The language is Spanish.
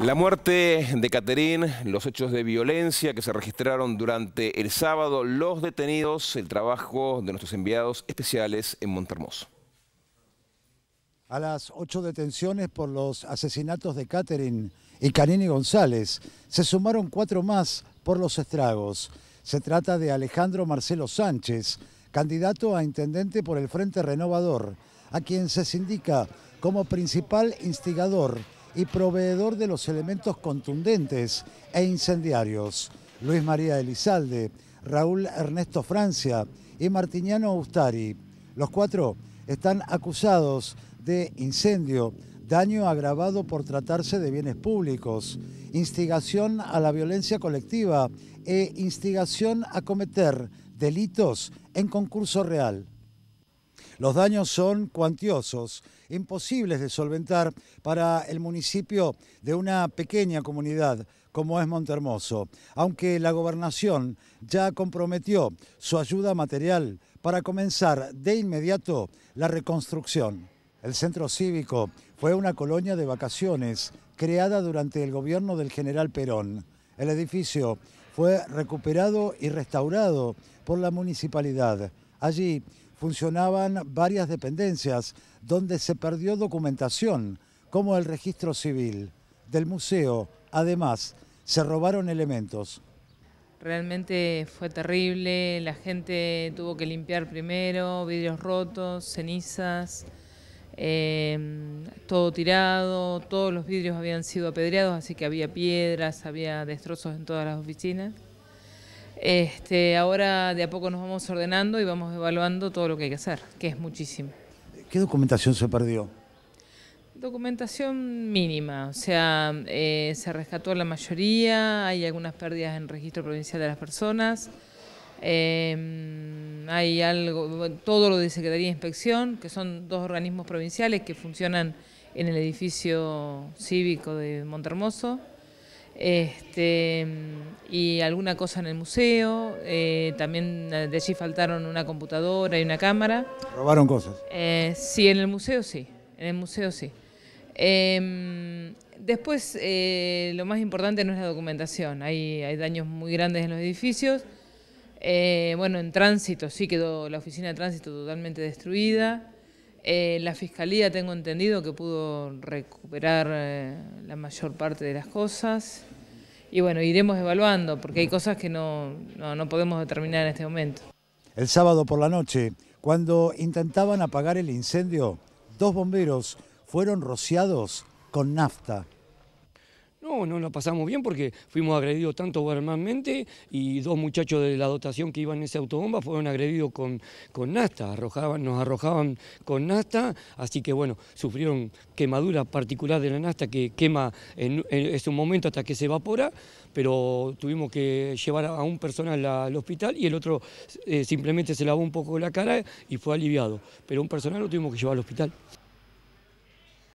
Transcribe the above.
La muerte de Caterín, los hechos de violencia que se registraron durante el sábado, los detenidos, el trabajo de nuestros enviados especiales en Montermoso. A las ocho detenciones por los asesinatos de Caterín y Canini González se sumaron cuatro más por los estragos. Se trata de Alejandro Marcelo Sánchez, candidato a intendente por el Frente Renovador, a quien se sindica como principal instigador y proveedor de los elementos contundentes e incendiarios. Luis María Elizalde, Raúl Ernesto Francia y Martiniano Ustari. Los cuatro están acusados de incendio, daño agravado por tratarse de bienes públicos, instigación a la violencia colectiva e instigación a cometer delitos en concurso real. Los daños son cuantiosos, imposibles de solventar para el municipio de una pequeña comunidad como es Montermoso, aunque la gobernación ya comprometió su ayuda material para comenzar de inmediato la reconstrucción. El centro cívico fue una colonia de vacaciones creada durante el gobierno del general Perón. El edificio fue recuperado y restaurado por la municipalidad. Allí funcionaban varias dependencias donde se perdió documentación, como el registro civil del museo. Además, se robaron elementos. Realmente fue terrible, la gente tuvo que limpiar primero, vidrios rotos, cenizas, em, todo tirado, todos los vidrios habían sido apedreados, así que había piedras, había destrozos en todas las oficinas. Este, ahora de a poco nos vamos ordenando y vamos evaluando todo lo que hay que hacer, que es muchísimo. ¿Qué documentación se perdió? Documentación mínima, o sea, eh, se rescató la mayoría, hay algunas pérdidas en registro provincial de las personas, em, hay algo, todo lo de Secretaría de Inspección, que son dos organismos provinciales que funcionan en el edificio cívico de Montermoso este, y alguna cosa en el museo. Eh, también eh, de allí faltaron una computadora y una cámara. ¿Robaron cosas? Eh, sí, en el museo sí, en el museo sí. Em, después, lo más importante no es la documentación, hay, hay daños muy grandes en los edificios. bueno, en tránsito sí quedó la oficina de tránsito totalmente destruida. Eh, la fiscalía tengo entendido que pudo recuperar eh, la mayor parte de las cosas. Y bueno, iremos evaluando, porque hay cosas que no podemos determinar en este momento. El sábado por la noche, cuando intentaban apagar el incendio, dos bomberos fueron rociados con nafta. No, no la pasamos bien porque fuimos agredidos tanto verbalmente y dos muchachos de la dotación que iban en esa autobomba fueron agredidos con, con nasta, arrojaban, nos arrojaban con nasta, así que bueno, sufrieron quemadura particular de la nasta que quema en, en, momento hasta que se evapora, pero tuvimos que llevar a un personal al hospital y el otro eh, simplemente se lavó un poco la cara y fue aliviado, pero un personal lo tuvimos que llevar al hospital.